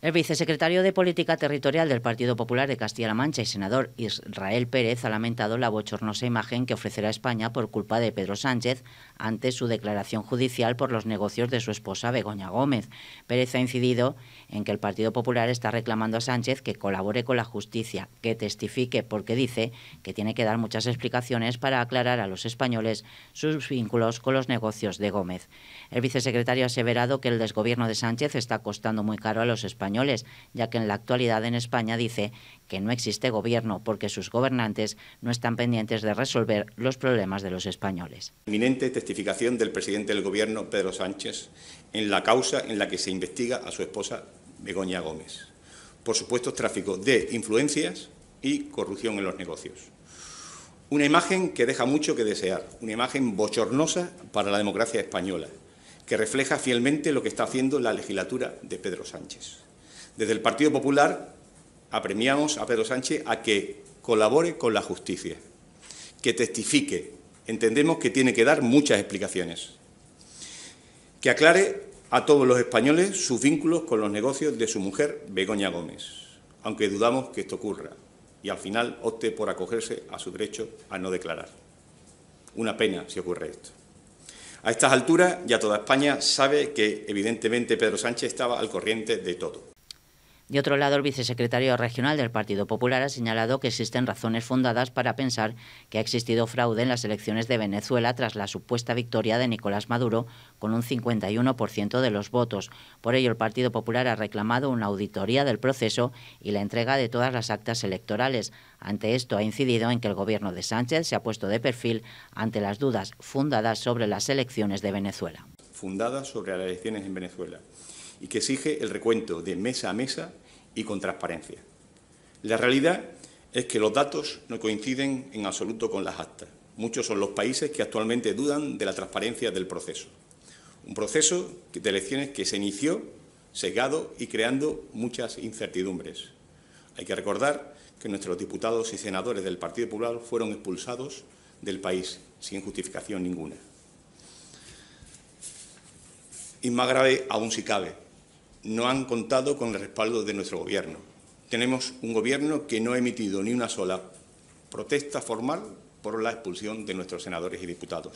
El vicesecretario de Política Territorial del Partido Popular de Castilla-La Mancha y senador Israel Pérez ha lamentado la bochornosa imagen que ofrecerá España por culpa de Pedro Sánchez ante su declaración judicial por los negocios de su esposa Begoña Gómez. Pérez ha incidido en que el Partido Popular está reclamando a Sánchez que colabore con la justicia, que testifique porque dice que tiene que dar muchas explicaciones para aclarar a los españoles sus vínculos con los negocios de Gómez. El vicesecretario ha aseverado que el desgobierno de Sánchez está costando muy caro a los españoles ya que en la actualidad en España dice que no existe gobierno porque sus gobernantes no están pendientes de resolver los problemas de los españoles. Inminente testificación del presidente del gobierno, Pedro Sánchez, en la causa en la que se investiga a su esposa Begoña Gómez por supuesto tráfico de influencias y corrupción en los negocios. Una imagen que deja mucho que desear, una imagen bochornosa para la democracia española, que refleja fielmente lo que está haciendo la legislatura de Pedro Sánchez. Desde el Partido Popular apremiamos a Pedro Sánchez a que colabore con la justicia, que testifique. Entendemos que tiene que dar muchas explicaciones. Que aclare a todos los españoles sus vínculos con los negocios de su mujer Begoña Gómez, aunque dudamos que esto ocurra, y al final opte por acogerse a su derecho a no declarar. Una pena si ocurre esto. A estas alturas ya toda España sabe que evidentemente Pedro Sánchez estaba al corriente de todo. De otro lado, el vicesecretario regional del Partido Popular ha señalado que existen razones fundadas para pensar que ha existido fraude en las elecciones de Venezuela tras la supuesta victoria de Nicolás Maduro con un 51% de los votos. Por ello, el Partido Popular ha reclamado una auditoría del proceso y la entrega de todas las actas electorales. Ante esto, ha incidido en que el gobierno de Sánchez se ha puesto de perfil ante las dudas fundadas sobre las elecciones de Venezuela. Fundadas sobre las elecciones en Venezuela y que exige el recuento de mesa a mesa y con transparencia. La realidad es que los datos no coinciden en absoluto con las actas. Muchos son los países que actualmente dudan de la transparencia del proceso. Un proceso de elecciones que se inició sesgado y creando muchas incertidumbres. Hay que recordar que nuestros diputados y senadores del Partido Popular fueron expulsados del país sin justificación ninguna. Y más grave aún si cabe, no han contado con el respaldo de nuestro Gobierno. Tenemos un Gobierno que no ha emitido ni una sola protesta formal por la expulsión de nuestros senadores y diputados.